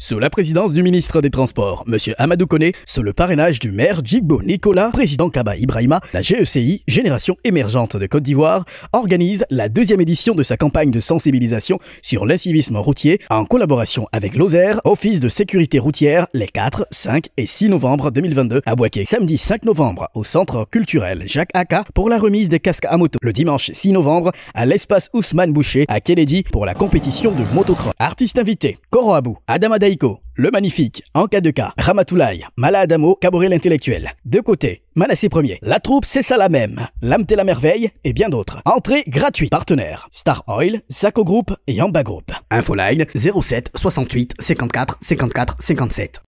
Sous la présidence du ministre des Transports, M. Amadou Kone, sous le parrainage du maire Djigbo Nicolas, président Kaba Ibrahima, la GECI, Génération émergente de Côte d'Ivoire, organise la deuxième édition de sa campagne de sensibilisation sur l'incivisme routier en collaboration avec l'OSER, Office de sécurité routière, les 4, 5 et 6 novembre 2022 à Boaké. Samedi 5 novembre au Centre culturel Jacques Aka pour la remise des casques à moto. Le dimanche 6 novembre à l'espace Ousmane Boucher à Kennedy pour la compétition de motocross. Artistes invités, Koro Abou, Adam le magnifique, en cas de cas, Ramatoulaye, Maladamo, Adamo, intellectuel. l'intellectuel. De côté, Manassé Premier. La troupe, c'est ça la même. L'âme la merveille et bien d'autres. Entrée gratuite. Partenaires. Star Oil, Saco Group et Yamba Group. Infoline 07 68 54 54 57.